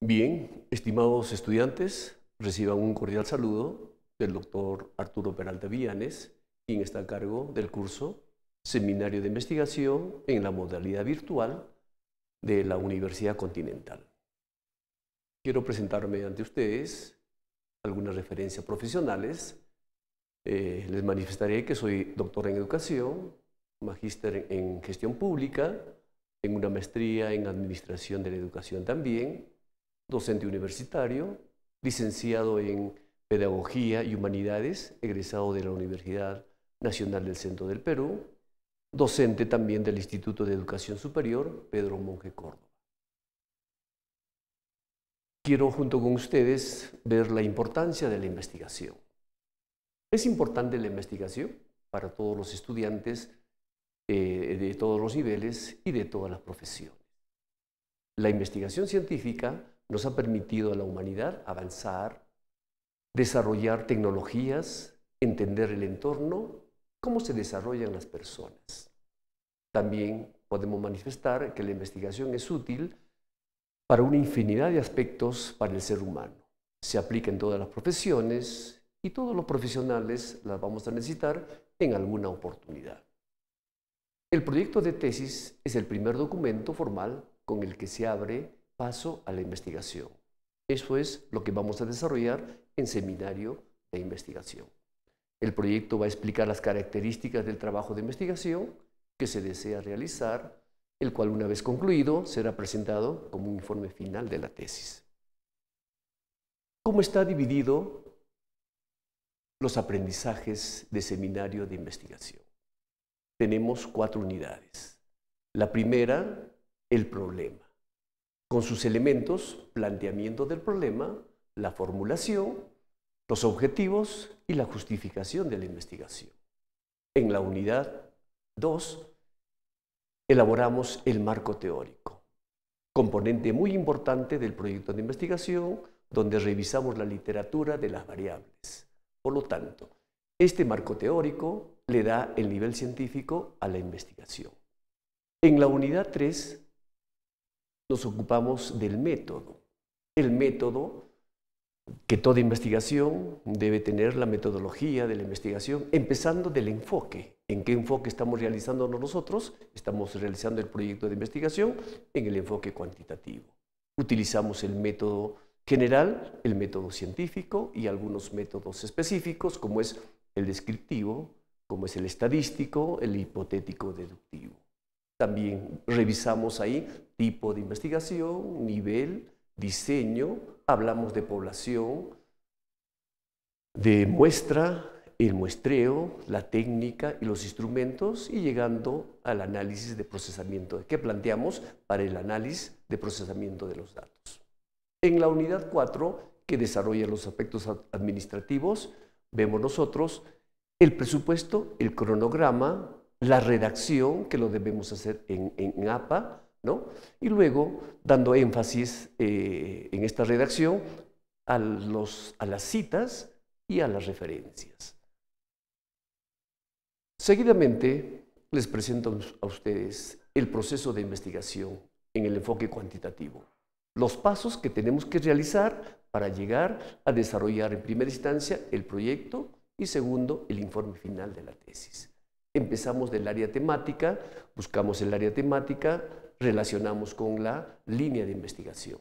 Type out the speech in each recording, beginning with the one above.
Bien, estimados estudiantes, reciban un cordial saludo del doctor Arturo Peralta Villanes, quien está a cargo del curso Seminario de Investigación en la modalidad virtual de la Universidad Continental. Quiero presentarme ante ustedes algunas referencias profesionales. Eh, les manifestaré que soy doctor en educación, magíster en gestión pública, tengo una maestría en administración de la educación también, docente universitario, licenciado en Pedagogía y Humanidades, egresado de la Universidad Nacional del Centro del Perú, docente también del Instituto de Educación Superior Pedro Monje Córdoba. Quiero junto con ustedes ver la importancia de la investigación. Es importante la investigación para todos los estudiantes eh, de todos los niveles y de todas las profesiones. La investigación científica nos ha permitido a la humanidad avanzar, desarrollar tecnologías, entender el entorno, cómo se desarrollan las personas. También podemos manifestar que la investigación es útil para una infinidad de aspectos para el ser humano. Se aplica en todas las profesiones y todos los profesionales las vamos a necesitar en alguna oportunidad. El proyecto de tesis es el primer documento formal con el que se abre paso a la investigación. Eso es lo que vamos a desarrollar en seminario de investigación. El proyecto va a explicar las características del trabajo de investigación que se desea realizar, el cual una vez concluido será presentado como un informe final de la tesis. ¿Cómo está dividido los aprendizajes de seminario de investigación? Tenemos cuatro unidades. La primera, el problema con sus elementos, planteamiento del problema, la formulación, los objetivos y la justificación de la investigación. En la unidad 2 elaboramos el marco teórico, componente muy importante del proyecto de investigación donde revisamos la literatura de las variables. Por lo tanto, este marco teórico le da el nivel científico a la investigación. En la unidad 3 nos ocupamos del método. El método que toda investigación debe tener, la metodología de la investigación, empezando del enfoque. ¿En qué enfoque estamos realizándonos nosotros? Estamos realizando el proyecto de investigación en el enfoque cuantitativo. Utilizamos el método general, el método científico y algunos métodos específicos como es el descriptivo, como es el estadístico, el hipotético deductivo. También revisamos ahí tipo de investigación, nivel, diseño, hablamos de población, de muestra, el muestreo, la técnica y los instrumentos y llegando al análisis de procesamiento que planteamos para el análisis de procesamiento de los datos. En la unidad 4, que desarrolla los aspectos administrativos, vemos nosotros el presupuesto, el cronograma, la redacción, que lo debemos hacer en, APA, y luego dando énfasis eh, en esta redacción a las citas y a las referencias. Seguidamente les presento a ustedes el proceso de investigación en el enfoque cuantitativo, los pasos que tenemos que realizar para llegar a desarrollar en primera instancia el proyecto y segundo el informe final de la tesis. Empezamos del área temática, buscamos el área temática, relacionamos con la línea de investigación.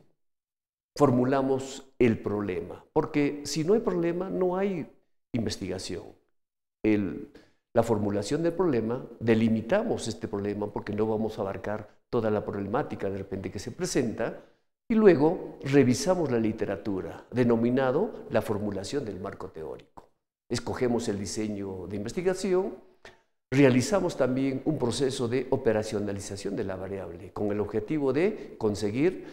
Formulamos el problema, porque si no hay problema, no hay investigación. la formulación del problema, delimitamos este problema porque no vamos a abarcar toda la problemática de repente que se presenta, y luego revisamos la literatura, denominado la formulación del marco teórico. Escogemos el diseño de investigación, Realizamos también un proceso de operacionalización de la variable con el objetivo de conseguir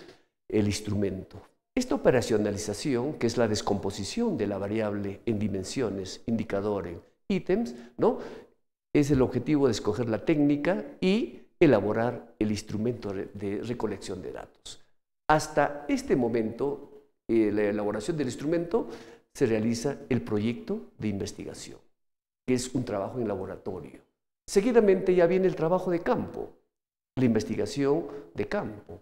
el instrumento. Esta operacionalización, que es la descomposición de la variable en dimensiones, indicadores, ítems, ¿no? es el objetivo de escoger la técnica y elaborar el instrumento de recolección de datos. Hasta este momento, eh, la elaboración del instrumento se realiza el proyecto de investigación, que es un trabajo en laboratorio. Seguidamente ya viene el trabajo de campo, la investigación de campo,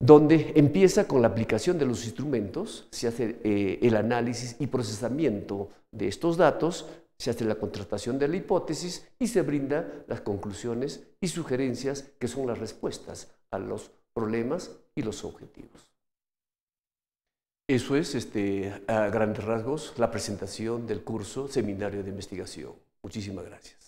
donde empieza con la aplicación de los instrumentos, se hace eh, el análisis y procesamiento de estos datos, se hace la contratación de la hipótesis y se brinda las conclusiones y sugerencias que son las respuestas a los problemas y los objetivos. Eso es, este, a grandes rasgos, la presentación del curso Seminario de Investigación. Muchísimas gracias.